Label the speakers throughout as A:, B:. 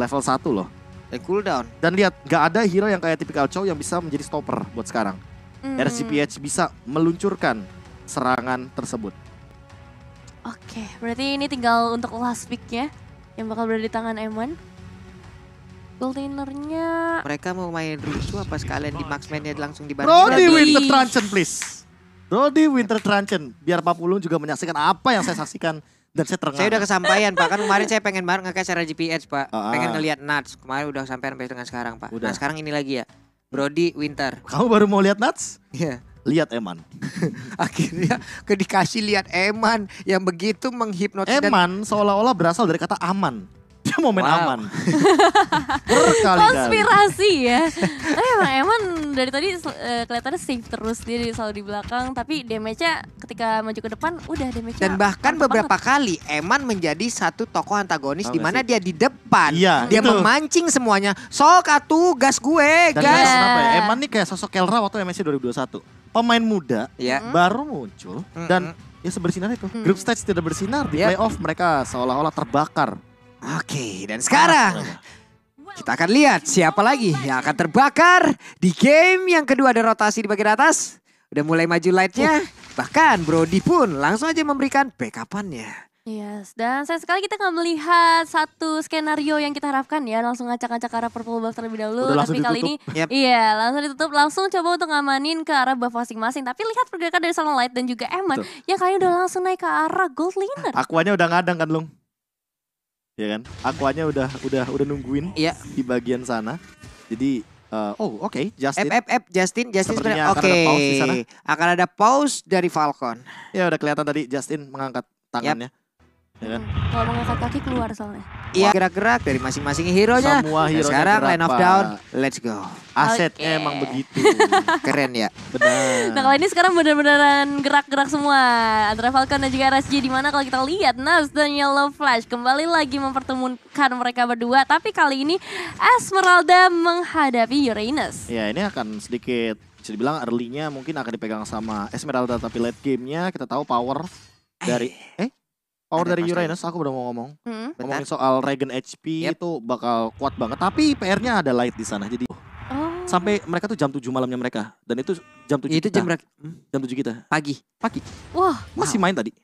A: level 1 loh. Dan eh, cooldown. Dan lihat, nggak ada hero yang kayak tipikal Chow yang bisa menjadi stopper buat sekarang.
B: Mm. RCPH
A: bisa meluncurkan serangan tersebut.
B: Oke, okay, berarti ini tinggal untuk last pick ya, yang bakal berada di tangan M1.
C: Goldainernya... Mereka mau main rusuh apa sekalian di Maxman-nya langsung dibantu? Brody Winter
A: Truncheon please. Brody Winter Truncheon. Biar Papulung juga
C: menyaksikan apa yang saya saksikan
A: dan saya terengah. Saya udah kesampaian
C: Pak, kan kemarin saya pengen banget ngekes secara GPS Pak. Uh, pengen ngelihat Nuts. Kemarin udah sampai sampai dengan sekarang Pak. Udah. Nah sekarang ini lagi ya. Brody Winter. Kamu baru
A: mau lihat Nuts? Iya. Yeah.
C: Lihat Eman.
A: Akhirnya ke dikasih lihat Eman yang begitu menghipnotis. Eman seolah-olah berasal dari kata aman. momen wow. aman. Berkali Konspirasi
B: ya. Tapi emang Eman dari tadi eh, kelihatannya safe terus dia selalu di belakang tapi damage-nya ketika maju ke depan udah damage-nya. Dan bahkan beberapa
C: banget. kali Eman menjadi satu tokoh antagonis di mana dia di depan.
A: Iya, dia betul.
C: memancing semuanya. Sok atu gas gue, Dan gas. Kenapa ya? Eman nih kayak sosok
A: Kelra waktu MSC 2021 pemain muda yeah. baru muncul mm -hmm. dan ya sebersinar itu. Mm -hmm. Group stage tidak bersinar di yeah. playoff mereka seolah-olah terbakar. Oke, dan
C: sekarang kita akan lihat siapa lagi yang akan terbakar di game yang kedua ada rotasi di bagian atas. Udah mulai maju lightnya, uh. bahkan Brody pun langsung aja memberikan backupannya.
B: Yes, dan sayang sekali kita nggak melihat satu skenario yang kita harapkan ya langsung ngacak-ngacak ke arah purple buff terlebih dahulu. Udah Tapi kali ini, yep. iya langsung ditutup, langsung coba untuk ngamanin ke arah buff masing-masing. Tapi lihat pergerakan dari Sunlight dan juga Eman yang kayaknya udah langsung naik ke arah gold liner.
A: Akuanya udah ngadang kan, Lung? ya kan? Aquanya udah udah udah nungguin yeah. di bagian sana. Jadi uh, oh oke okay, Justin. F, F, F, Justin,
C: Justin sebenarnya oke. Okay. Akan ada pause dari Falcon. Ya udah kelihatan tadi Justin mengangkat tangannya. Yep
A: ya kan?
B: Hmm, kalau mengangkat kaki keluar soalnya.
C: Iya gerak-gerak dari masing-masing hero nya. Semua hero -nya Sekarang line of down, let's go. Asetnya okay. emang begitu. Keren ya.
B: Benar. Nah kalau ini sekarang benar-benaran gerak-gerak semua. Antara Falcon dan juga RSG di mana kalau kita lihat Nas dan Yellow Flash kembali lagi mempertemukan mereka berdua. Tapi kali ini Esmeralda menghadapi Uranus.
A: Ya ini akan sedikit bisa dibilang early-nya mungkin akan dipegang sama Esmeralda tapi late game-nya kita tahu power eh. dari eh Power dari pasti. Uranus aku udah mau ngomong. Hmm. Ngomongin soal Regen HP yep. itu bakal kuat banget. Tapi PR-nya ada light di sana. Jadi
B: oh.
A: sampai mereka tuh jam tujuh malamnya mereka. Dan itu jam 7 itu jam berapa? Hmm? Jam tujuh kita. Pagi. Pagi. Wah, masih wow. main tadi.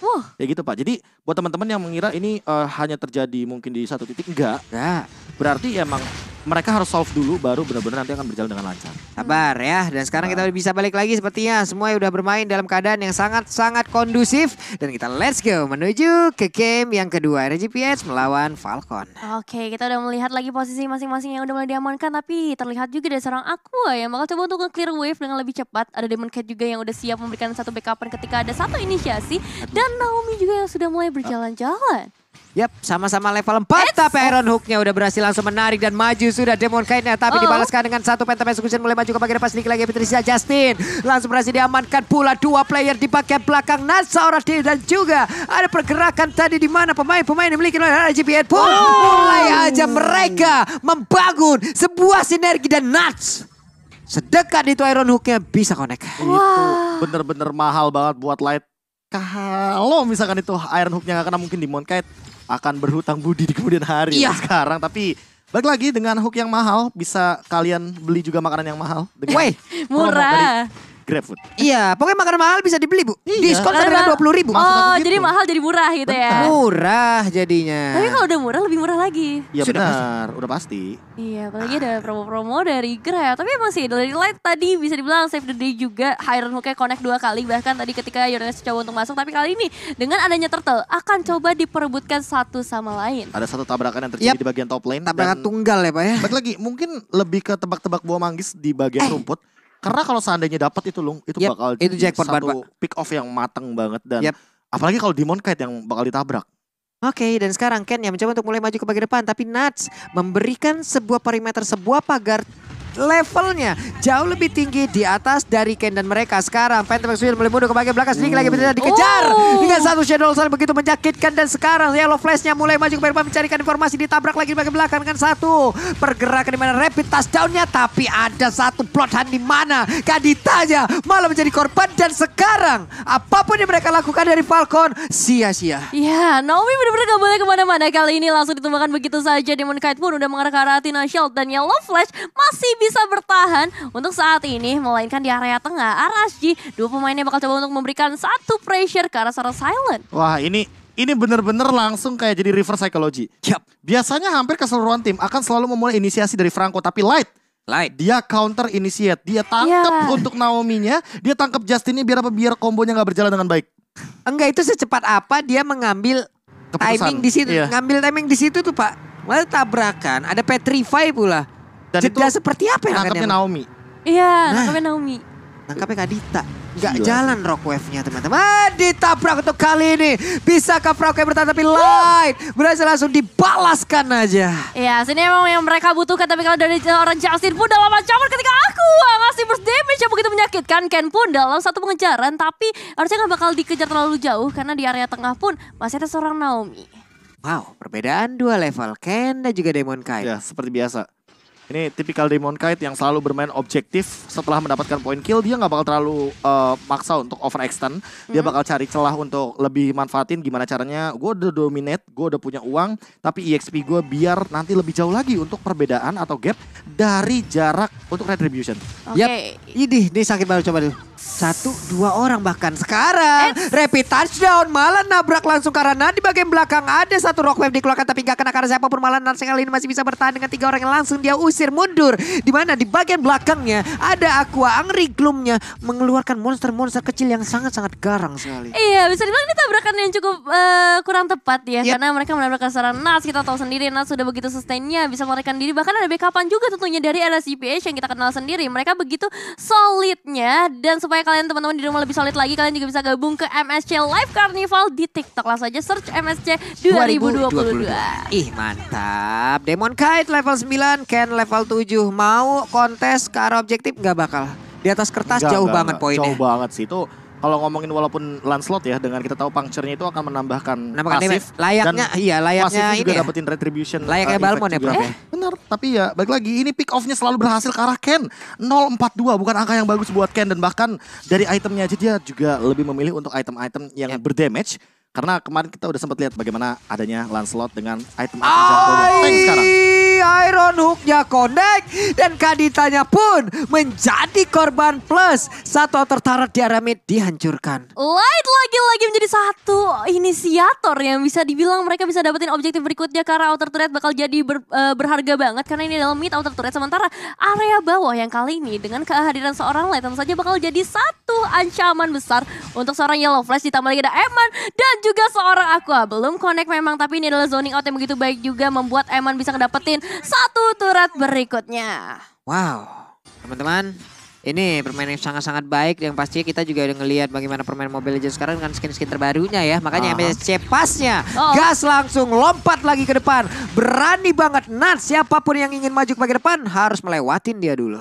A: Wah. Ya gitu Pak. Jadi buat teman-teman yang mengira ini uh, hanya terjadi mungkin di satu titik enggak. Enggak. Berarti emang mereka harus solve dulu baru benar-benar nanti akan berjalan dengan lancar.
C: Sabar ya. Dan sekarang Sabar. kita bisa balik lagi sepertinya semua udah bermain dalam keadaan yang sangat-sangat kondusif dan kita let's go menuju ke game yang kedua RGPS melawan Falcon.
B: Oke, kita udah melihat lagi posisi masing-masing yang udah mulai diamankan tapi terlihat juga dari seorang aku yang bakal coba untuk clear wave dengan lebih cepat. Ada Demon Cat juga yang udah siap memberikan satu backupan ketika ada satu inisiasi dan Naomi juga yang sudah mulai berjalan-jalan.
C: Yap, sama-sama level 4 It's... tapi Iron Hook-nya udah berhasil langsung menarik dan maju sudah Demon Kainnya nah, tapi oh. dibalaskan dengan satu Phantom Execution mulai maju ke bagian depan sedikit lagi Patricia Justin. Langsung berhasil diamankan pula dua player di bagian belakang Nasa D dan juga ada pergerakan tadi di mana pemain-pemain yang memiliki oleh RGP pun oh. mulai aja mereka membangun sebuah sinergi dan nuts sedekat itu Iron Hook-nya bisa connect. Wow. Itu bener-bener mahal banget buat Light
A: kalau misalkan itu Iron hook yang kena mungkin di Monkite akan berhutang budi di kemudian hari iya. sekarang. Tapi balik lagi dengan hook yang mahal bisa kalian beli juga makanan yang mahal. Dengan
C: Weh, murah. Dari GrabFood. Iya, pokoknya makanan mahal bisa dibeli bu. Iya. Diskon sampai dengan dua puluh ribu. Oh, gitu. jadi
B: mahal jadi murah gitu ya?
C: Murah jadinya. Tapi kalau
B: udah murah lebih murah lagi. Iya benar,
A: udah pasti.
B: Iya, apalagi ah. ada promo-promo dari Grab. Tapi emang sih dari light tadi bisa dibilang save the day juga. Iron Hooknya connect dua kali bahkan tadi ketika Yones coba untuk masuk. Tapi kali ini dengan adanya turtle akan coba diperebutkan satu sama lain.
A: Ada satu tabrakan yang terjadi yep. di bagian top lane. Tabrakan dan, tunggal ya pak ya. Balik lagi mungkin lebih ke tebak-tebak buah manggis di bagian eh. rumput karena kalau seandainya dapat itu lung, itu yep, bakal itu jackpot satu pick off yang mateng banget dan yep. apalagi kalau Demon Kite yang bakal ditabrak.
C: Oke, okay, dan sekarang Ken yang mencoba untuk mulai maju ke bagian depan, tapi Nuts memberikan sebuah perimeter, sebuah pagar levelnya jauh lebih tinggi di atas dari Ken dan mereka. Sekarang Phantom X mulai mundur ke bagian belakang sedikit lagi tidak dikejar oh. dengan satu Shadow Soul begitu menyakitkan dan sekarang Yellow Flashnya mulai maju ke mencarikan informasi ditabrak lagi di bagian belakang kan satu pergerakan di mana rapid daunnya. tapi ada satu plot hand di mana Kaditanya malah menjadi korban dan sekarang apapun yang mereka lakukan dari Falcon sia-sia.
B: Ya, Naomi benar-benar gak boleh kemana-mana kali ini langsung ditumbangkan begitu saja Demon Kite pun udah mengarah ke arah Tina Shield dan Yellow Flash masih bisa bisa bertahan untuk saat ini melainkan di area tengah Arashi dua pemainnya bakal coba untuk memberikan satu pressure ke arah seorang Silent.
A: Wah ini ini bener-bener langsung kayak jadi reverse psychology. Yap. Biasanya hampir keseluruhan tim akan selalu memulai inisiasi dari Franco tapi Light Light. Dia counter initiate. Dia tangkap yeah. untuk Naomi-nya. Dia tangkap Justin-nya biar apa? Biar kombonya nggak berjalan dengan baik.
C: Enggak itu secepat apa dia mengambil Keputusan. timing di situ. Yeah. Ngambil timing di situ tuh Pak. Malah tabrakan. Ada Petrify pula. Dan Jeda itu seperti apa yang nangkapnya Naomi? Iya, nah, nangkapnya Naomi. Nangkapnya Kak Dita. Gak Gila. jalan rock wave-nya teman-teman. Ditabrak untuk kali ini. Bisa Bisakah Frauke bertahan tapi light. Berhasil langsung dibalaskan aja.
B: Iya, sini emang yang mereka butuhkan. Tapi kalau dari orang Justin pun dalam ancaman ketika aku ngasih ah, burst damage yang begitu menyakitkan. Ken pun dalam satu pengejaran. Tapi harusnya gak bakal dikejar terlalu jauh. Karena di area tengah pun masih ada seorang Naomi.
C: Wow, perbedaan dua level. Ken
A: dan juga Demon Kai. Ya, seperti biasa. Ini tipikal Demon Kite yang selalu bermain objektif setelah mendapatkan poin kill dia nggak bakal terlalu uh, maksa untuk overextend. Dia mhm. bakal cari celah untuk lebih manfaatin gimana caranya. Gue udah dominate, gue udah punya uang, tapi EXP gue biar nanti lebih jauh lagi untuk perbedaan atau gap dari jarak untuk retribution. Oke. Okay.
C: Yep. ini sakit baru coba dulu. Satu, dua orang bahkan sekarang. It's... Rapid touchdown malah nabrak langsung karena di bagian belakang ada satu rock wave dikeluarkan tapi gak kena karena siapapun malah ini masih bisa bertahan dengan tiga orang yang langsung dia usir menyisir mundur. Di mana di bagian belakangnya ada Aqua Angry Gloomnya mengeluarkan monster-monster kecil yang sangat-sangat garang sekali.
B: Iya bisa dibilang ini tabrakan yang cukup uh, kurang tepat ya. Yep. Iya. Karena mereka menabrakkan seorang nas Kita tahu sendiri nas sudah begitu sustainnya bisa melarikan diri. Bahkan ada backupan juga tentunya dari LSGPH yang kita kenal sendiri. Mereka begitu solidnya. Dan supaya kalian teman-teman di rumah lebih solid lagi. Kalian juga bisa gabung ke MSC Live Carnival di TikTok. Langsung aja search MSC 2022.
C: 2022. Ih mantap. Demon Kite level 9, Ken level level 7 mau kontes ke arah objektif nggak bakal. Di atas kertas gak, jauh gak, banget gak. poinnya. Jauh
A: banget sih itu kalau ngomongin walaupun Lancelot ya dengan kita tahu puncture-nya itu akan menambahkan pasif layaknya iya layaknya ini juga ya. dapetin retribution layaknya uh, eh, Balmon ya Bro. eh. benar tapi ya balik lagi ini pick offnya selalu berhasil ke arah Ken 042 bukan angka yang bagus buat Ken dan bahkan dari itemnya aja dia juga lebih memilih untuk item-item yang yeah. berdamage karena kemarin kita udah sempat lihat bagaimana adanya Lancelot dengan item Ai...
C: tank sekarang. Iron Hook-nya connect dan Kaditanya pun menjadi korban plus. Satu tertarik di area mid dihancurkan.
B: Light lagi-lagi menjadi satu inisiator yang bisa dibilang mereka bisa dapetin objektif berikutnya karena outer turret bakal jadi ber, uh, berharga banget karena ini dalam mid outer turret sementara area bawah yang kali ini dengan kehadiran seorang Light tentu saja bakal jadi satu ancaman besar untuk seorang Yellow Flash ditambah lagi ada Eman dan juga seorang Aqua. Ah, belum connect memang tapi ini adalah zoning out yang begitu baik juga membuat Eman bisa dapetin satu turret berikutnya.
C: Wow, teman-teman ini permainan yang sangat-sangat baik yang pastinya kita juga udah ngelihat bagaimana permainan Mobile Legends sekarang dengan skin-skin terbarunya ya. Makanya uh -huh. MSC pasnya oh. gas langsung lompat lagi ke depan. Berani banget Nat siapapun yang ingin maju ke bagian depan harus melewatin dia dulu.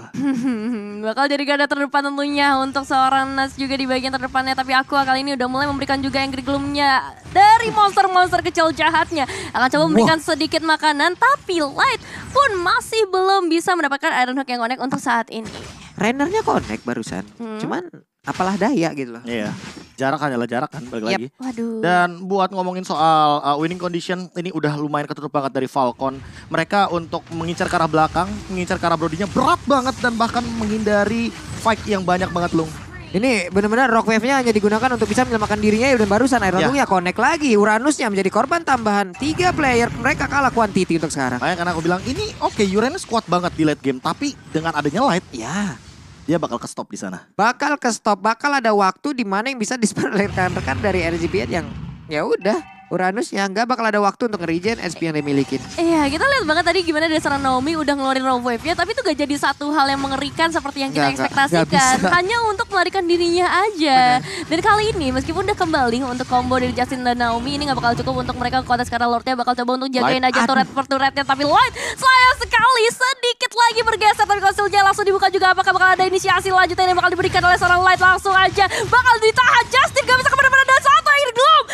B: Bakal jadi garda terdepan tentunya untuk seorang Nas juga di bagian terdepannya tapi aku kali ini udah mulai memberikan juga yang gloomnya dari monster-monster kecil jahatnya. Akan coba memberikan wow. sedikit makanan tapi Light pun masih belum bisa mendapatkan Iron Hook yang konek untuk saat ini.
C: Rainernya
A: connect barusan. Hmm. Cuman apalah daya gitu loh. Iya. Jarak adalah jarak kan balik yep. lagi.
B: Waduh. Dan
A: buat ngomongin soal uh, winning condition ini udah lumayan ketutup banget dari Falcon. Mereka untuk mengincar ke arah belakang, mengincar ke arah Brodinya berat banget dan bahkan menghindari
C: fight yang banyak banget lung. Ini benar-benar rock wave-nya hanya digunakan untuk bisa menyelamatkan dirinya dan barusan Iron yeah. Lung ya connect lagi. Uranusnya menjadi korban tambahan. Tiga player mereka kalah quantity untuk sekarang. Kayak karena aku bilang ini oke okay, Uranus kuat banget di late game. Tapi dengan adanya light. Ya dia bakal ke stop di sana. Bakal ke stop, bakal ada waktu di mana yang bisa disepelekan rekan dari RGBN yang ya udah Uranus yang nggak bakal ada waktu untuk ngerijen SP yang dimiliki.
B: Iya, kita lihat banget tadi gimana dasar Naomi udah ngeluarin raw wave-nya tapi itu gak jadi satu hal yang mengerikan seperti yang kita gak, ekspektasikan. Gak, gak Hanya untuk melarikan dirinya aja. Bener. Dan kali ini meskipun udah kembali untuk combo dari Justin dan Naomi ini gak bakal cukup untuk mereka ke sekarang karena Lordnya bakal coba untuk jagain light aja turret per turretnya tapi Lloyd sayang sekali sedikit lagi bergeser tapi konsilnya langsung dibuka juga apakah bakal ada inisiasi lanjutan yang bakal diberikan oleh seorang Light langsung aja bakal ditahan Justin gak bisa kemana-mana dan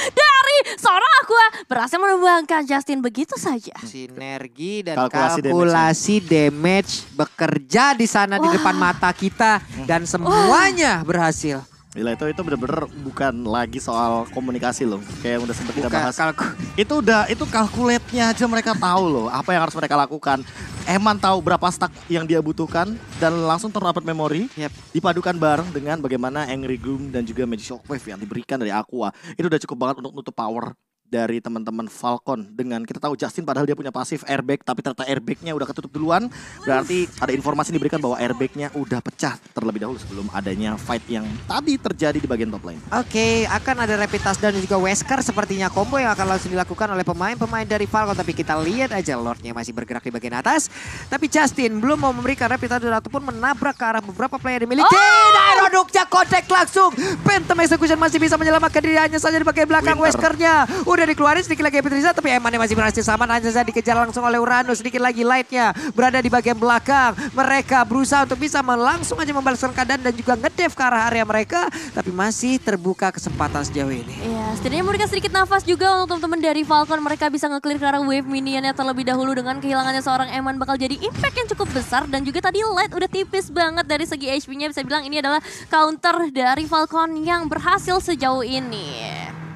B: dari seorang Aqua eh, berhasil menumbangkan Justin begitu saja. Hmm. Sinergi
C: dan kalkulasi, kalkulasi damage. damage bekerja di sana Wah. di depan mata kita hmm. dan semuanya Wah. berhasil.
A: Gila itu itu benar-benar bukan lagi soal komunikasi loh, kayak yang udah sempet kita bahas. Kalku. Itu udah itu kalkulatnya aja mereka tahu loh apa yang harus mereka lakukan. Eman tahu berapa stack yang dia butuhkan dan langsung terdapat memori yep. dipadukan bareng dengan bagaimana Angry Gloom dan juga Magic Shockwave yang diberikan dari Aqua. Itu udah cukup banget untuk nutup power dari teman-teman Falcon dengan kita tahu Justin padahal dia punya pasif airbag tapi ternyata airbagnya udah ketutup duluan berarti ada informasi diberikan bahwa airbagnya udah pecah terlebih dahulu sebelum adanya fight yang tadi terjadi di bagian top lane.
C: Oke okay, akan ada rapid touch dan juga Wesker sepertinya combo yang akan langsung dilakukan oleh pemain-pemain dari Falcon tapi kita lihat aja Lordnya masih bergerak di bagian atas tapi Justin belum mau memberikan rapid dan ataupun menabrak ke arah beberapa player yang dimiliki. Oh! Aeroduknya kontak langsung. Phantom Execution masih bisa menyelamatkan diri hanya saja di bagian belakang Winter. Weskernya udah dikeluarin sedikit lagi Epitriza tapi Emannya masih berhasil sama. Hanya saja dikejar langsung oleh Uranus. Sedikit lagi lightnya berada di bagian belakang. Mereka berusaha untuk bisa langsung aja membalaskan keadaan dan juga ngedev ke arah area mereka. Tapi masih terbuka kesempatan sejauh ini.
B: Iya setidaknya mereka sedikit nafas juga untuk teman-teman dari Falcon. Mereka bisa nge-clear ke arah wave minionnya terlebih dahulu dengan kehilangannya seorang Eman bakal jadi impact yang cukup besar. Dan juga tadi light udah tipis banget dari segi HP-nya. Bisa bilang ini adalah counter dari Falcon yang berhasil sejauh ini.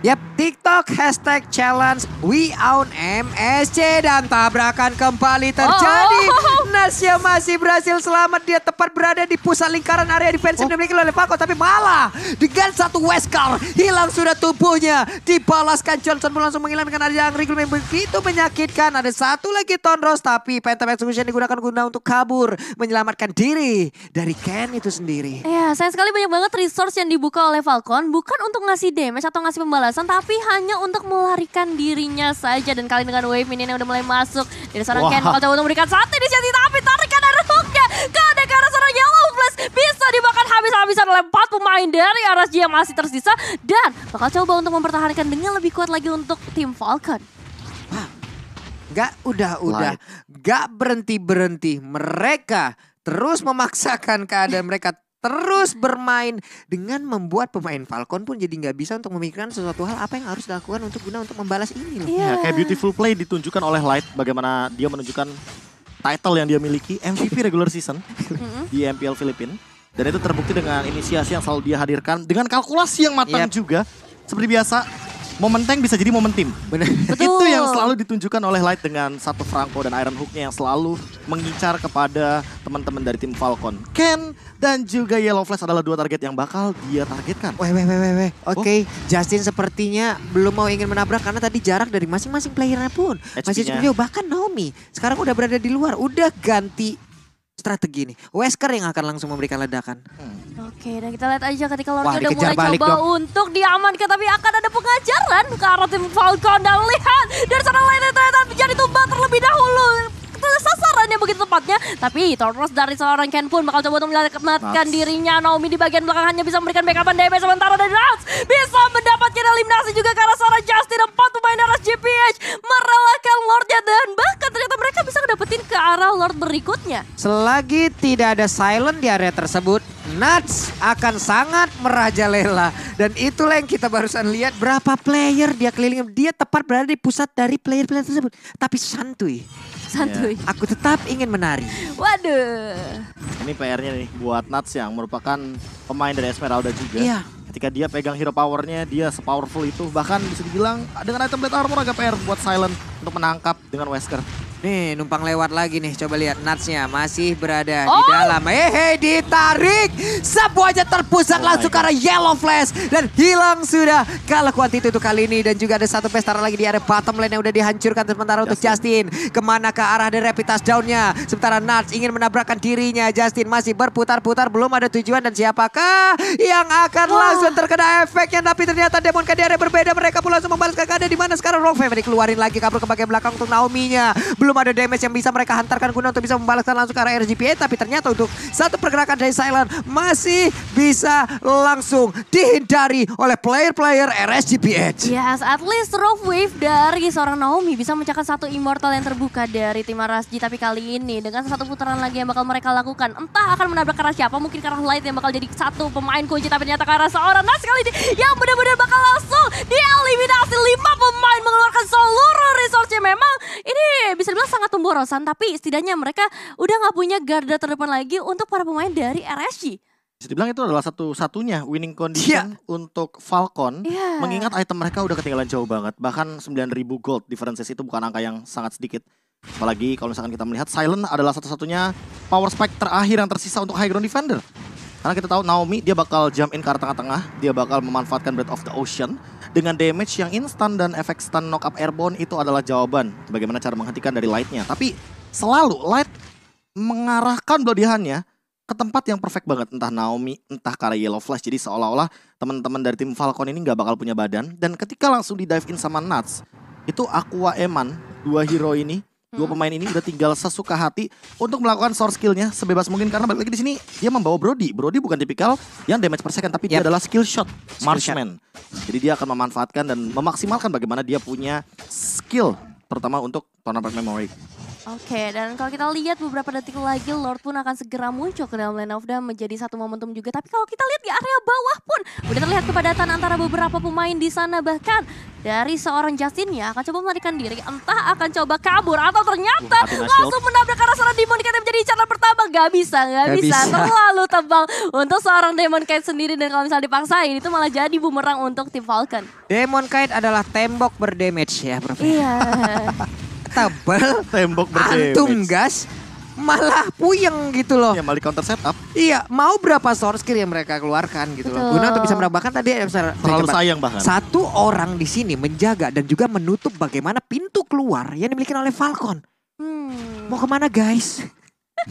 C: Yap, TikTok hashtag challenge We Own MSC dan tabrakan kembali terjadi. Oh. Nasya masih berhasil selamat dia tepat berada di pusat lingkaran area defensif oh. dimiliki oleh Falco tapi malah dengan satu Wesker hilang sudah tubuhnya. Dibalaskan Johnson pun langsung menghilangkan ada yang Rigel yang begitu menyakitkan. Ada satu lagi Tonros tapi Phantom Execution digunakan guna untuk kabur menyelamatkan diri dari Ken itu sendiri.
B: Ya, sayang sekali banyak banget resource yang dibuka oleh Falcon bukan untuk ngasih damage atau ngasih pembalasan kebebasan tapi hanya untuk melarikan dirinya saja dan kali dengan wave ini yang udah mulai masuk dari seorang Wah. Ken kalau untuk memberikan satu inisiatif tapi tarikan dari hooknya ke ada ke seorang Yellow Flash bisa dimakan habis-habisan oleh empat pemain dari RSG yang masih tersisa dan bakal coba untuk mempertahankan dengan lebih kuat lagi untuk tim Falcon. Gak udah-udah,
C: gak berhenti-berhenti. Mereka terus memaksakan keadaan mereka terus bermain dengan membuat pemain Falcon pun jadi nggak bisa untuk memikirkan sesuatu hal apa yang harus dilakukan untuk guna untuk membalas ini Yeah. Ya, kayak iya. beautiful
A: play ditunjukkan oleh Light bagaimana dia menunjukkan title yang dia miliki MVP regular season di MPL Filipina dan itu terbukti dengan inisiasi yang selalu dia hadirkan dengan kalkulasi yang matang yep. juga seperti biasa momen tank bisa jadi momen tim. Betul. Itu yang selalu ditunjukkan oleh Light dengan satu Franco dan Iron hook yang selalu mengincar kepada teman-teman dari tim Falcon. Ken dan juga Yellow Flash adalah dua target yang bakal dia targetkan.
C: Weh, weh, weh, weh, weh. Oh. Oke, okay.
A: oh. Justin sepertinya
C: belum mau ingin menabrak karena tadi jarak dari masing-masing playernya pun. masih cukup jauh, bahkan Naomi. Sekarang udah berada di luar, udah ganti strategi ini Wesker yang akan langsung memberikan ledakan.
B: Hmm. Oke, dan kita lihat aja ketika Lornya udah mulai coba dong. untuk diamankan. Tapi akan ada pengajaran ke arah tim Falcon. Dan lihat, dari sana lainnya ternyata menjadi tumbang terlebih dahulu sasarannya sasaran yang begitu tepatnya. Tapi terus dari seorang Ken pun bakal coba untuk menyelamatkan dirinya. Naomi di bagian belakang hanya bisa memberikan backupan damage sementara dan Rats bisa mendapatkan eliminasi juga karena seorang Justin empat pemain GPH merelakan Lordnya dan bahkan ternyata mereka bisa mendapatkan ke arah Lord berikutnya.
C: Selagi tidak ada silent di area tersebut, Nuts akan sangat merajalela. Dan itulah yang kita barusan lihat berapa player dia keliling. Dia tepat berada di pusat dari player-player tersebut. Tapi santuy santuy. Iya. Yeah. Aku tetap ingin menari.
B: Waduh.
A: Ini PR-nya nih buat Nats yang merupakan pemain dari Esmeralda juga. Iya. Yeah. Ketika dia pegang hero powernya, dia sepowerful itu. Bahkan
C: bisa dibilang dengan item blade armor agak PR buat Silent untuk menangkap dengan Wesker. Nih numpang lewat lagi nih coba lihat Natsnya masih berada oh. di dalam. hey, ditarik. sebuah aja terpusat oh langsung karena yellow flash dan hilang sudah. Kalau kuantitu itu kali ini dan juga ada satu pestara lagi di area bottom lane yang udah dihancurkan sementara Justin. untuk Justin. Kemana ke arah dari rapid downnya. Sementara Nats ingin menabrakkan dirinya. Justin masih berputar-putar belum ada tujuan dan siapakah yang akan oh. langsung terkena efeknya. Tapi ternyata Demon ke di berbeda mereka pun langsung membalas keadaan di mana sekarang Rogue Family keluarin lagi kabur ke bagian belakang untuk naomi nya belum ada damage yang bisa mereka hantarkan guna untuk bisa membalaskan langsung ke arah RGPA. Tapi ternyata untuk satu pergerakan dari Silent masih bisa langsung dihindari oleh player-player RSGPA.
B: Yes, at least Rough Wave dari seorang Naomi bisa mencekat satu Immortal yang terbuka dari tim RSG. Tapi kali ini dengan satu putaran lagi yang bakal mereka lakukan. Entah akan menabrak ke arah siapa, mungkin ke arah Light yang bakal jadi satu pemain kunci. Tapi ternyata ke arah seorang Nas kali ini yang benar-benar bakal langsung dieliminasi lima pemain mengeluarkan seluruh aja memang ini bisa dibilang sangat pemborosan tapi setidaknya mereka udah nggak punya garda terdepan lagi untuk para pemain dari RSG
A: bisa dibilang itu adalah satu-satunya winning condition yeah. untuk Falcon yeah. mengingat item mereka udah ketinggalan jauh banget bahkan 9000 gold differences itu bukan angka yang sangat sedikit apalagi kalau misalkan kita melihat Silent adalah satu-satunya power spike terakhir yang tersisa untuk high ground defender karena kita tahu Naomi dia bakal jump in ke arah tengah-tengah dia bakal memanfaatkan Breath of the Ocean dengan damage yang instan dan efek stun knock up airborne itu adalah jawaban bagaimana cara menghentikan dari lightnya. Tapi selalu light mengarahkan bloodyhannya ke tempat yang perfect banget entah Naomi entah karena Yellow Flash jadi seolah-olah teman-teman dari tim Falcon ini nggak bakal punya badan dan ketika langsung di dive in sama Nuts itu Aqua Eman dua hero ini Dua hmm. pemain ini udah tinggal sesuka hati untuk melakukan source skillnya sebebas mungkin karena balik lagi di sini dia membawa Brody. Brody bukan tipikal yang damage per second tapi yep. dia ya. adalah skill shot marksman. Jadi dia akan memanfaatkan dan memaksimalkan bagaimana dia punya skill terutama untuk tournament memory.
B: Oke, okay, dan kalau kita lihat beberapa detik lagi Lord pun akan segera muncul ke dalam Land of Dam menjadi satu momentum juga. Tapi kalau kita lihat di area bawah pun udah terlihat kepadatan antara beberapa pemain di sana bahkan dari seorang Justin ya akan coba melarikan diri entah akan coba kabur atau ternyata langsung menabrak arah seorang Demon Knight menjadi cara pertama gak bisa gak, gak bisa. bisa terlalu tebal untuk seorang Demon Knight sendiri dan kalau misalnya dipaksain itu malah jadi bumerang untuk tim Falcon. Demon Knight
C: adalah tembok berdamage ya Prof. Iya. tabel tembok berdamage. Antum gas malah puyeng gitu loh. Ya malah counter setup. Iya, mau berapa source skill yang mereka keluarkan gitu Betul. loh. Guna untuk bisa menambahkan tadi yang terlalu sayang bahkan. Satu orang di sini menjaga dan juga menutup bagaimana pintu keluar yang dimiliki oleh Falcon.
B: Hmm. Mau
C: kemana guys?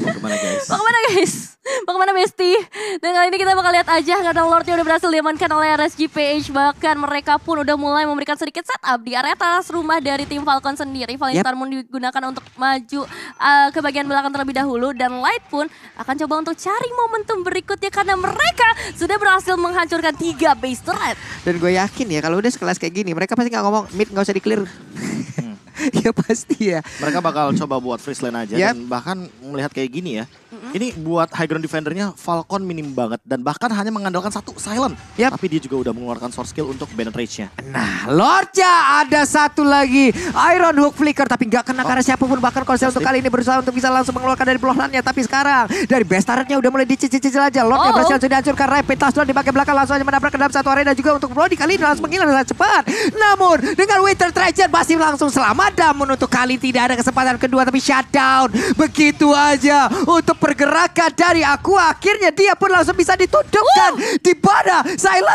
C: mau kemana
B: guys? mau kemana guys? Mau kemana Besti? Dan kali ini kita bakal lihat aja karena Lordnya udah berhasil diamankan oleh RSGPH Bahkan mereka pun udah mulai memberikan sedikit setup di area atas rumah dari tim Falcon sendiri. Falcon yep. Moon digunakan untuk maju uh, ke bagian belakang terlebih dahulu. Dan Light pun akan coba untuk cari momentum berikutnya karena mereka sudah berhasil menghancurkan tiga base turret.
C: Dan gue yakin ya kalau udah sekelas kayak gini mereka pasti nggak ngomong mid nggak usah di clear. Hmm. ya pasti ya. Mereka bakal coba buat
A: freeze lane aja yep. dan bahkan melihat kayak gini ya. -mm. Ini buat high ground defendernya Falcon minim banget dan bahkan hanya mengandalkan satu silent. Yep. Tapi dia juga udah mengeluarkan source skill untuk rage nya Nah,
C: Lordja ada satu lagi. Iron Hook Flicker tapi nggak kena oh. karena siapapun bahkan Konsel untuk kali ini berusaha untuk bisa langsung mengeluarkan dari peluhannya. Tapi sekarang dari best turretnya udah mulai dicicil-cicil aja. Lordnya oh. berhasil sudah hancur rapid touchdown di bagian belakang langsung aja menabrak ke dalam satu arena juga untuk Brody kali ini langsung menghilang dengan cepat. Namun dengan Winter Treasure masih langsung selamat. Namun untuk kali tidak ada kesempatan kedua tapi shutdown. Begitu aja untuk pergerakan pergerakan dari aku akhirnya dia pun langsung bisa ditundukkan uh. di mana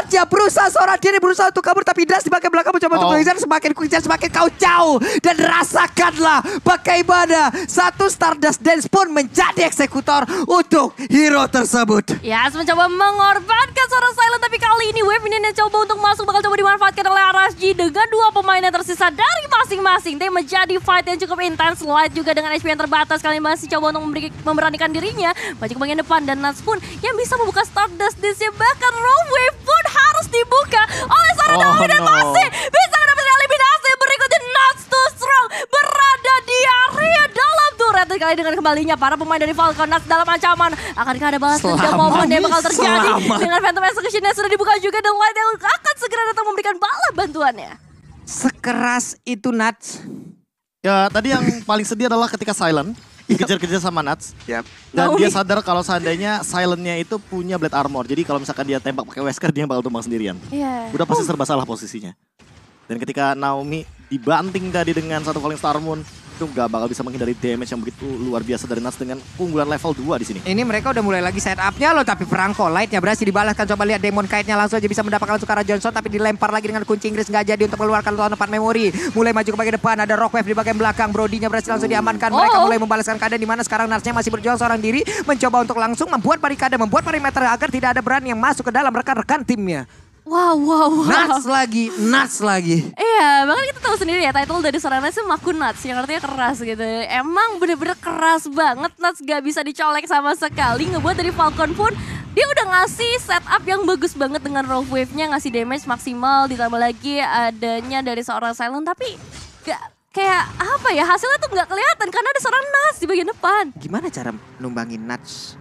C: dia berusaha seorang diri berusaha untuk kabur tapi Das di bagian belakang mencoba oh. untuk mengejar semakin kujar semakin kau jauh dan rasakanlah bagaimana satu Stardust Dance pun menjadi eksekutor untuk hero tersebut.
B: yes, mencoba mengorbankan seorang Silent tapi kali ini Wave ini yang coba untuk masuk bakal coba dimanfaatkan oleh RSG dengan dua pemain yang tersisa dari masing-masing. Dia menjadi fight yang cukup intens. Light juga dengan HP yang terbatas kali masih coba untuk memberanikan diri maju ke bagian depan dan nats pun yang bisa membuka Stardust dust year. Bahkan runway pun harus dibuka oleh Sarah oh, Naomi dan no. masih bisa mendapatkan eliminasi. Berikutnya nats Too Strong berada di area dalam turret. Kali dengan kembalinya para pemain dari Falcon nats dalam ancaman. Akankah ada balas dendam momen yang bakal terjadi selamat. dengan Phantom Execution yang sudah dibuka juga dan White akan segera datang memberikan bala bantuannya.
A: Sekeras itu nats Ya tadi yang paling sedih adalah ketika Silent dikejar-kejar sama Nuts. Yep. Dan dia sadar kalau seandainya Silentnya itu punya blade armor. Jadi kalau misalkan dia tembak pakai Wesker, dia bakal tumbang sendirian. Yeah. Udah pasti serba salah posisinya. Dan ketika Naomi dibanting tadi dengan satu Falling Star Moon, itu nggak bakal bisa menghindari damage yang
C: begitu luar biasa dari Nas dengan keunggulan level 2 di sini. Ini mereka udah mulai lagi set loh, tapi perang lightnya nya berhasil dibalaskan. Coba lihat Demon kaitnya langsung aja bisa mendapatkan Sukara Johnson, tapi dilempar lagi dengan kunci Inggris nggak jadi untuk mengeluarkan tempat memori. Mulai maju ke bagian depan, ada Rockwave di bagian belakang, Brodinya berhasil langsung diamankan. Mereka oh. mulai membalaskan keadaan di mana sekarang Nasnya masih berjuang seorang diri, mencoba untuk langsung membuat barikade, membuat perimeter agar tidak ada berani yang masuk ke dalam rekan-rekan timnya.
B: Wow, wow, wow. Nuts
C: lagi, nuts lagi.
B: Iya, bahkan kita tahu sendiri ya title dari suaranya sih Maku Nuts yang artinya keras gitu. Emang bener-bener keras banget, Nuts gak bisa dicolek sama sekali. Ngebuat dari Falcon pun dia udah ngasih setup yang bagus banget dengan Rogue wave-nya, ngasih damage maksimal, ditambah lagi adanya dari seorang silent, tapi gak kayak apa ya hasilnya tuh nggak kelihatan karena ada seorang Nuts di bagian depan.
A: Gimana cara numbangin Nuts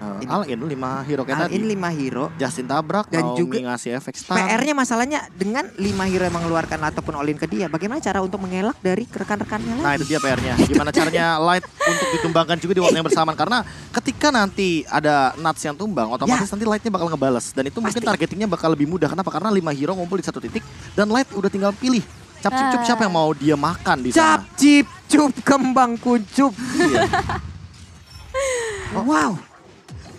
A: Uh, ini, Al In 5 hero kayak Al tadi. In 5 hero. Justin tabrak dan juga ngasih efek stun. PR-nya
C: masalahnya dengan 5 hero yang mengeluarkan ataupun All In ke dia, bagaimana cara untuk mengelak dari rekan-rekannya
A: Nah, itu dia PR-nya. Gimana caranya Light untuk ditumbangkan juga di waktu yang bersamaan karena ketika nanti ada Nuts yang tumbang, otomatis ya. nanti light-nya bakal ngebales dan itu Pasti. mungkin targetingnya bakal lebih mudah. Kenapa? Karena 5 hero ngumpul di satu titik dan Light udah tinggal
C: pilih cap cip cup siapa yang mau dia makan di sana. Cap cip cup kembang kuncup. Iya. Wow.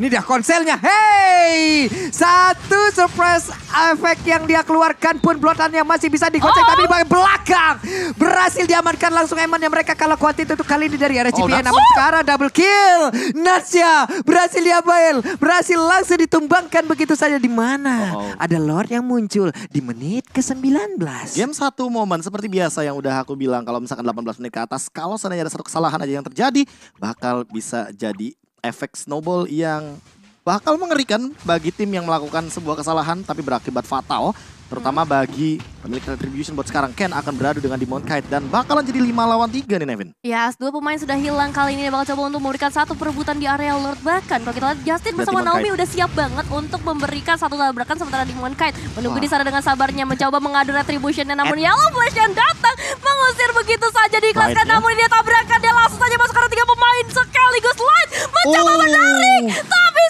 C: Ini dia konselnya. Hey! Satu surprise efek yang dia keluarkan pun blotannya masih bisa digocek. Oh. Tapi pakai belakang. Berhasil diamankan langsung emannya mereka. Kalau kuat itu, untuk kali ini dari RCPN. Oh, ya. namun sekarang double kill. Nasya berhasil diambil, Berhasil langsung ditumbangkan begitu saja. Di mana? Oh. oh. Ada Lord yang muncul di menit ke-19. Game
A: satu momen seperti biasa yang udah aku bilang. Kalau misalkan 18 menit ke atas. Kalau seandainya ada satu kesalahan aja yang terjadi. Bakal bisa jadi efek snowball yang bakal mengerikan bagi tim yang melakukan sebuah kesalahan tapi berakibat fatal Terutama bagi pemilik Retribution buat sekarang. Ken akan beradu dengan Demon Kite dan bakalan jadi lima lawan tiga nih Nevin.
B: Yes, ya, dua pemain sudah hilang kali ini bakal coba untuk memberikan satu perebutan di area Lord. Bahkan kalau kita lihat Justin bersama Demon Naomi Kite. udah siap banget untuk memberikan satu tabrakan sementara Demon Kite menunggu di sana dengan sabarnya mencoba mengadu Retributionnya namun At Yellow ya Flash yang datang mengusir begitu saja kelas kan namun dia tabrakan dia langsung saja masuk ke tiga pemain sekaligus Light mencoba oh. menarik tapi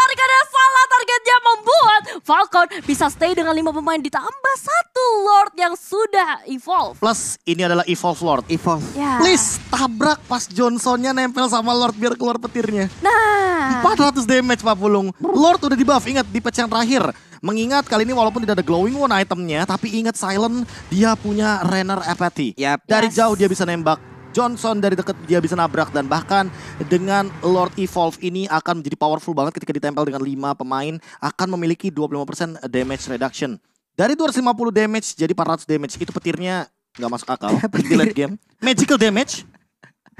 B: Targetnya salah targetnya membuat Falcon bisa stay dengan lima pemain ditambah satu Lord yang sudah evolve.
A: Plus ini adalah evolve Lord. Evolve. Yeah. Please tabrak pas Johnsonnya nempel sama Lord biar keluar petirnya. Nah. 400 damage Pak Pulung. Lord udah di buff, ingat di patch yang terakhir. Mengingat kali ini walaupun tidak ada glowing one itemnya, tapi ingat Silent dia punya Renner Apathy. Yep. Dari yes. jauh dia bisa nembak Johnson dari deket dia bisa nabrak dan bahkan dengan Lord Evolve ini akan menjadi powerful banget ketika ditempel dengan 5 pemain akan memiliki 25% damage reduction. Dari 250 damage jadi 400 damage itu petirnya nggak masuk akal di late game. Magical damage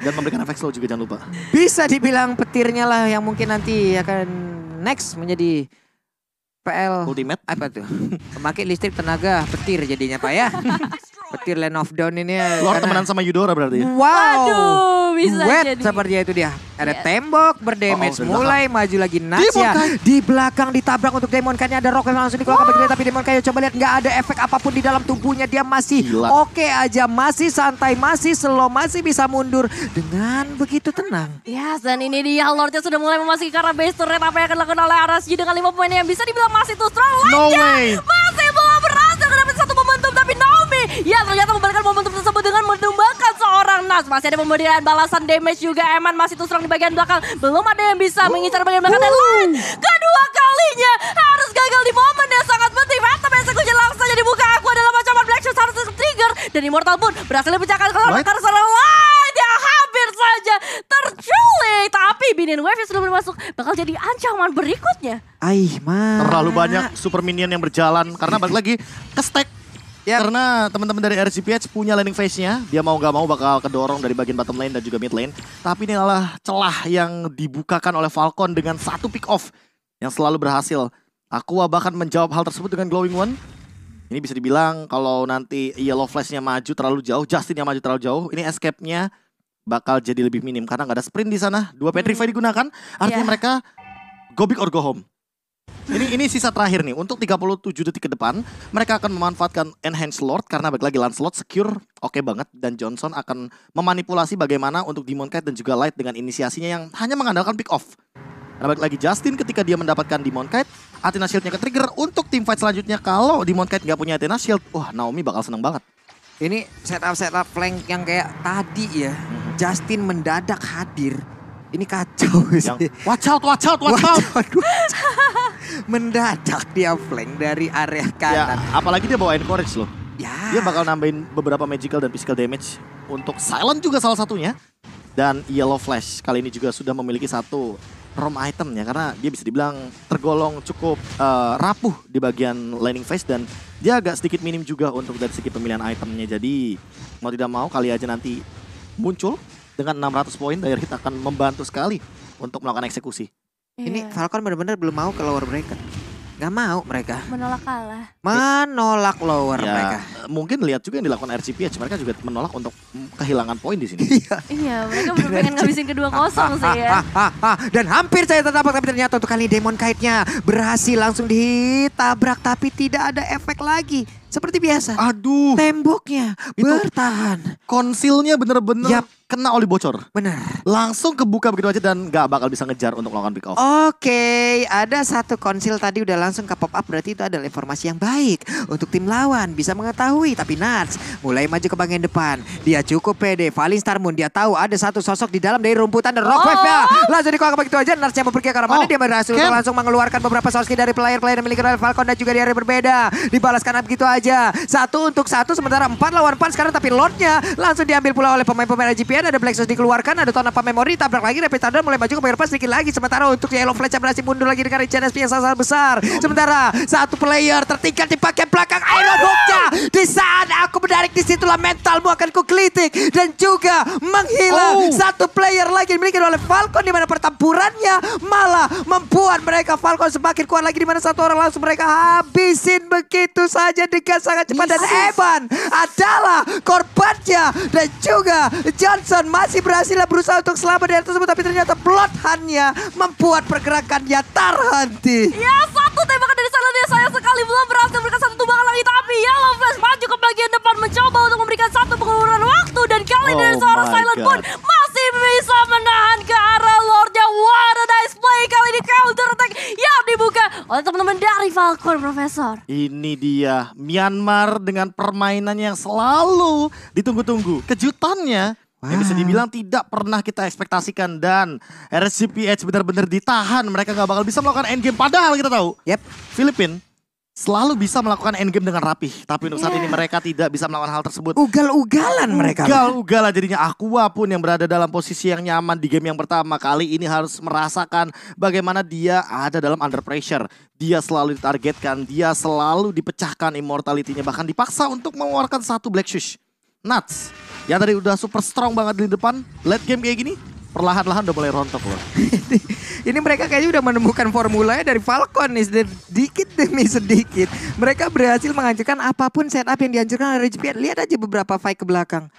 A: dan memberikan efek slow juga jangan lupa.
C: Bisa dibilang petirnya lah yang mungkin nanti akan next menjadi PL Ultimate apa tuh? Pemakai listrik tenaga petir jadinya Pak ya. Petir Land of Dawn ini. Ya. Lord temenan sama Yudora berarti. Ya? Wow. Waduh, bisa Duet jadi. seperti itu dia. Ada yes. tembok berdamage oh, oh mulai maju lagi Nasya. Di belakang ditabrak untuk Demon Kai ada yang langsung dikeluarkan begitu tapi Demon Kai coba lihat nggak ada efek apapun di dalam tubuhnya. Dia masih oke okay aja, masih santai, masih slow, masih bisa mundur dengan begitu tenang.
B: Yes, dan ini dia Lordnya sudah mulai memasuki karena base turret apa yang akan dilakukan oleh Arashi dengan lima pemain yang bisa dibilang masih too strong. No way. ternyata membalikkan momentum tersebut dengan menumbangkan seorang Nas. Masih ada pemberian balasan damage juga. Eman masih terserang di bagian belakang. Belum ada yang bisa oh. mengincar bagian belakang. Dan lain oh. kedua kalinya harus gagal di momen yang sangat penting. Atom eksekusi langsung jadi buka aku adalah macam Black Shoes harus trigger. Dan Immortal pun berhasil memecahkan karena seorang lain yang hampir saja terculik. Tapi Binin Wave yang sudah masuk bakal jadi ancaman berikutnya.
C: Aih,
A: mah. Terlalu banyak super minion yang berjalan. Karena balik lagi ke stack Yep. Karena teman-teman dari RCPH punya landing phase-nya, dia mau gak mau bakal kedorong dari bagian bottom lane dan juga mid lane. Tapi ini adalah celah yang dibukakan oleh Falcon dengan satu pick off yang selalu berhasil. Aqua bahkan menjawab hal tersebut dengan Glowing One. Ini bisa dibilang kalau nanti Yellow Flash-nya maju terlalu jauh, Justin yang maju terlalu jauh, ini escape-nya bakal jadi lebih minim karena nggak ada sprint di sana. Dua petrify hmm. digunakan, artinya yeah. mereka go big or go home. Ini ini sisa terakhir nih. Untuk 37 detik ke depan, mereka akan memanfaatkan Enhanced Lord karena balik lagi Lance Lord secure oke okay banget dan Johnson akan memanipulasi bagaimana untuk Demon Knight dan juga Light dengan inisiasinya yang hanya mengandalkan pick off. Karena balik lagi Justin ketika dia mendapatkan Demon Knight, Athena shield ke-trigger untuk tim fight selanjutnya. Kalau Demon Knight nggak punya Athena Shield, wah Naomi bakal seneng banget.
C: Ini setup-setup flank yang kayak tadi ya. Hmm. Justin mendadak hadir ini kacau sih. Yang, watch out, watch out, watch, watch out. out Mendadak dia flank dari area ya, kanan. Ya,
A: apalagi dia bawa encourage loh. Ya. Dia bakal nambahin beberapa magical dan physical damage untuk silent juga salah satunya. Dan yellow flash kali ini juga sudah memiliki satu rom item ya. karena dia bisa dibilang tergolong cukup uh, rapuh di bagian landing phase dan dia agak sedikit minim juga untuk dari segi pemilihan itemnya. Jadi mau tidak mau kali aja nanti muncul dengan 600 poin dari Hit akan membantu sekali untuk melakukan eksekusi. Yeah. Ini Falcon benar-benar belum mau ke lower bracket. Gak mau mereka.
B: Menolak kalah.
A: Menolak lower ya, mereka. Mungkin lihat juga yang dilakukan RCPH. Mereka juga menolak untuk kehilangan poin di sini. Iya.
B: iya, mereka benar pengen ngabisin kedua kosong sih ya.
C: Dan hampir saya terdapat tapi ternyata untuk kali Demon Kite-nya berhasil langsung ditabrak. Tapi tidak ada efek lagi seperti biasa. Aduh. Temboknya itu bertahan. Konsilnya bener-bener yep. kena oli bocor. Bener.
A: Langsung kebuka begitu aja dan gak bakal bisa ngejar untuk melakukan pick off.
C: Oke, okay. ada satu konsil tadi udah langsung ke pop up berarti itu adalah informasi yang baik untuk tim lawan bisa mengetahui. Tapi Nats mulai maju ke bagian depan. Dia cukup pede. Valin Starmoon dia tahu ada satu sosok di dalam dari rumputan dan Rock oh. Wave-nya. Langsung dikuangkat begitu aja. Nats yang pergi ke arah mana oh. dia berhasil langsung mengeluarkan beberapa sosok dari player-player yang milik Falcon dan juga di area berbeda. Dibalaskan begitu aja aja. Satu untuk satu sementara empat lawan empat sekarang tapi lotnya langsung diambil pula oleh pemain-pemain agpn Ada Black dikeluarkan, ada Tona memori tabrak lagi. Rapid Thunder mulai maju ke pass sedikit lagi. Sementara untuk Yellow Flash berhasil mundur lagi dengan Rencana SP yang sangat besar. Sementara satu player tertinggal di bagian belakang Iron Hook-nya. Di saat aku menarik di situlah mentalmu akan kuklitik dan juga menghilang. Oh. Satu player lagi dimiliki oleh Falcon di mana pertempurannya malah membuat mereka Falcon semakin kuat lagi di mana satu orang langsung mereka habisin begitu saja di meningkat sangat cepat dan Evan adalah korbannya dan juga Johnson masih berhasil berusaha untuk selamat dari tersebut tapi ternyata plot hanya membuat pergerakannya terhenti.
B: Ya satu tembakan dari dia sayang sekali belum berhasil memberikan satu tumbangan lagi tapi Yellow ya, Flash maju ke bagian depan mencoba untuk memberikan satu pengeluaran waktu dan kali oh dari seorang Silent God. pun masih bisa menahan ke. Georgia What a nice play kali ini counter attack yang dibuka oleh teman-teman dari Falcon Profesor.
A: Ini dia Myanmar dengan permainan yang selalu ditunggu-tunggu. Kejutannya Wow. Yang bisa dibilang tidak pernah kita ekspektasikan dan RCPH benar-benar ditahan. Mereka nggak bakal bisa melakukan endgame padahal kita tahu. Yep. Filipina selalu bisa melakukan endgame dengan rapih. Tapi untuk saat yeah. ini iya. mereka tidak bisa melakukan hal tersebut.
C: Ugal-ugalan
A: mereka. Ugal-ugalan jadinya Aqua pun yang berada dalam posisi yang nyaman di game yang pertama kali ini harus merasakan bagaimana dia ada dalam under pressure. Dia selalu ditargetkan, dia selalu dipecahkan immortality-nya bahkan dipaksa untuk mengeluarkan satu black shoes. Nuts. Yang tadi udah super strong banget di depan, late game kayak gini perlahan-lahan udah mulai rontok loh.
C: ini mereka kayaknya udah menemukan formulanya dari Falcon nih sedikit demi sedikit. Mereka berhasil menghancurkan apapun setup yang dihancurkan oleh Rich Lihat aja beberapa fight ke belakang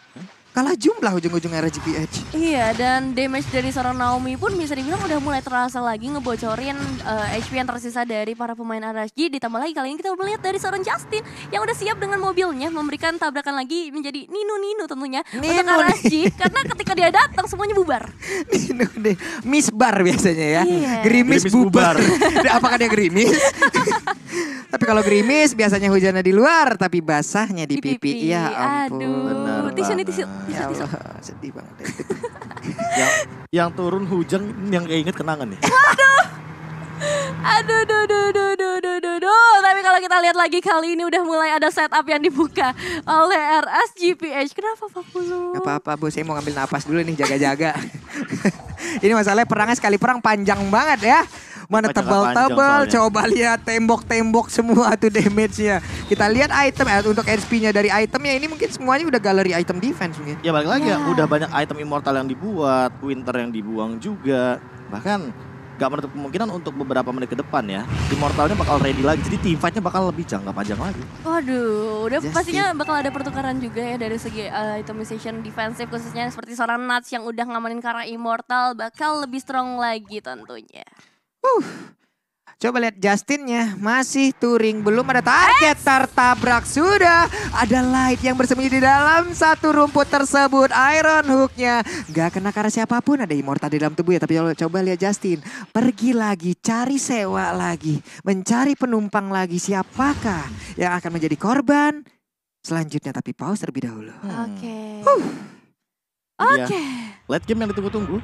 C: kalah jumlah ujung-ujungnya RGPH.
B: Iya, dan damage dari seorang Naomi pun bisa dibilang udah mulai terasa lagi ngebocorin uh, eh, HP yang tersisa dari para pemain RSG. Ditambah lagi kali ini kita melihat dari seorang Justin yang udah siap dengan mobilnya memberikan tabrakan lagi menjadi Nino-Nino tentunya Nino untuk RSG. Nih. Karena ketika dia datang semuanya bubar. Nino
C: deh, Miss Bar biasanya ya. Yeah. Gerimis, gerimis bubar. bubar. Apakah dia gerimis? tapi kalau gerimis biasanya hujannya di luar, tapi basahnya di, pipi. Iya Aduh, tisu nih tisu ya Allah sedih banget
A: yang, yang turun hujan yang keinget kenangan nih
B: aduh aduh aduh aduh aduh aduh aduh aduh, aduh. tapi kalau kita lihat lagi kali ini udah mulai ada setup yang dibuka oleh RS GPH kenapa Pak Pulu?
C: apa-apa Bu saya mau ngambil napas dulu nih jaga-jaga
B: ini
C: masalahnya perangnya sekali perang panjang banget ya Mana tebal-tebal, coba lihat tembok-tembok semua tuh damage-nya. Kita iya. lihat item, eh, untuk sp nya dari itemnya ini mungkin semuanya udah galeri item defense mungkin. Ya
A: balik lagi yeah. ya, iya. udah banyak item immortal yang dibuat, winter yang dibuang juga. Bahkan gak menutup kemungkinan untuk beberapa menit ke depan ya. Immortalnya bakal ready lagi, jadi team nya bakal lebih jangka panjang lagi.
B: Waduh, udah Just pastinya it. bakal ada pertukaran juga ya dari segi uh, itemization defensif khususnya seperti seorang Nats yang udah ngamanin karena Immortal bakal lebih strong lagi tentunya.
C: Uh, coba lihat Justinnya masih touring belum ada target tertabrak sudah ada light yang bersembunyi di dalam satu rumput tersebut Iron Hooknya nggak kena karena siapapun ada immortal di dalam tubuh ya tapi coba lihat Justin pergi lagi cari sewa lagi mencari penumpang lagi siapakah yang akan menjadi korban selanjutnya tapi pause terlebih dahulu hmm. oke oke iya. Let game yang ditunggu-tunggu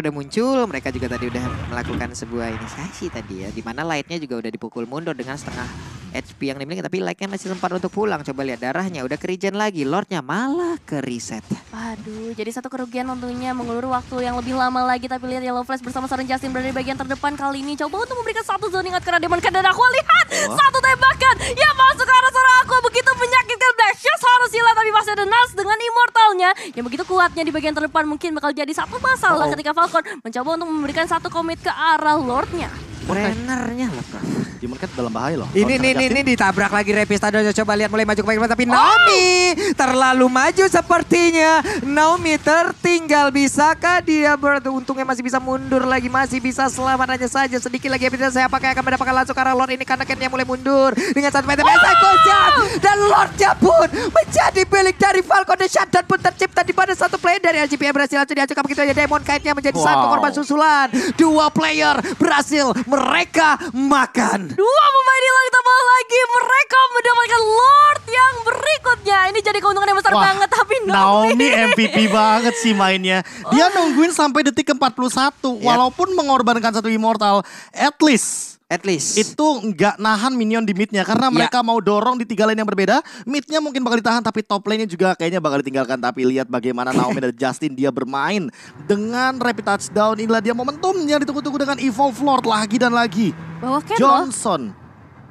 C: udah muncul, mereka juga tadi udah melakukan sebuah inisiasi tadi ya, dimana lightnya juga udah dipukul mundur dengan setengah HP yang dimiliki tapi like-nya masih sempat untuk pulang. Coba lihat darahnya udah ke regen lagi, Lordnya malah ke reset.
B: Waduh, jadi satu kerugian tentunya mengulur waktu yang lebih lama lagi tapi lihat Yellow Flash bersama Saren Justin berada di bagian terdepan kali ini coba untuk memberikan satu zoning out karena Demon dan aku lihat oh. satu tembakan Ya masuk ke arah seorang aku begitu menyakitkan Black Shoes harus hilang tapi masih ada Nas dengan immortalnya yang begitu kuatnya di bagian terdepan mungkin bakal jadi satu masalah oh. ketika Falcon mencoba untuk memberikan satu komit ke arah Lordnya.
C: Trainernya lah, Prof. Jimmercat dalam bahaya loh. Ini ini, ini ya. ditabrak lagi Repistado. Coba lihat mulai maju ke bagian tapi oh. Naomi terlalu maju sepertinya. Naomi tertinggal. Bisakah dia beruntungnya masih bisa mundur lagi, masih bisa selamat aja saja. Sedikit lagi Epita saya pakai akan mendapatkan langsung karena Lord ini karena Kennya mulai mundur dengan satu meter. Oh. Kojak dan Lord pun menjadi milik dari Falcon the dan pun tercipta di pada satu player dari LCP berhasil langsung diacukan begitu aja Demon kaitnya menjadi satu korban susulan. Dua player berhasil mereka makan.
B: Dua pemain hilang tambah lagi, mereka mendapatkan Lord yang berikutnya. Ini jadi keuntungan yang besar Wah, banget, tapi Naomi. Naomi MVP
A: banget sih mainnya. Dia nungguin sampai detik ke-41, yep. walaupun mengorbankan satu immortal, at least At least. Itu nggak nahan minion di midnya karena ya. mereka mau dorong di tiga lane yang berbeda. Midnya mungkin bakal ditahan tapi top lane-nya juga kayaknya bakal ditinggalkan. Tapi lihat bagaimana Naomi dan Justin dia bermain dengan rapid touchdown. Inilah dia momentumnya ditunggu-tunggu dengan Evolve Lord lagi dan lagi. Bahwa
C: Johnson.
A: Loh.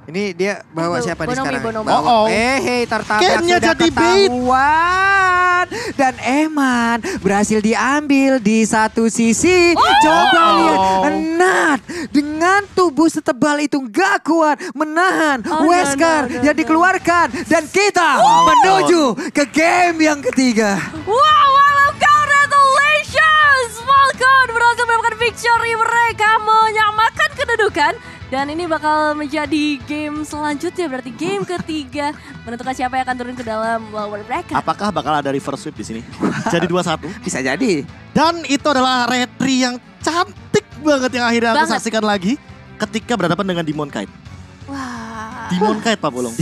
A: Ini dia bawa Bo siapa bonomi, nih sekarang? Bonomi. Bawa. Oh, oh. Eh, hey, tertabrak Kennya sudah jadi
C: ketahuan. Beat. Dan Eman berhasil diambil di satu sisi. Oh. Coba oh. lihat, enat dengan tubuh setebal itu gak kuat menahan oh, Wesker no, no, no, yang dikeluarkan. Dan kita oh. menuju ke game yang ketiga.
B: Wow, wow, congratulations! welcome berhasil mendapatkan victory mereka menyamakan kedudukan dan ini bakal menjadi game selanjutnya berarti game ketiga menentukan siapa yang akan turun ke dalam lower bracket.
A: Apakah bakal ada reverse sweep di sini? jadi 2-1. Bisa jadi. Dan itu adalah retri yang cantik banget yang akhirnya banget. aku saksikan lagi ketika berhadapan dengan Demon Kite. Wah. Demon Kite Pak Bolong.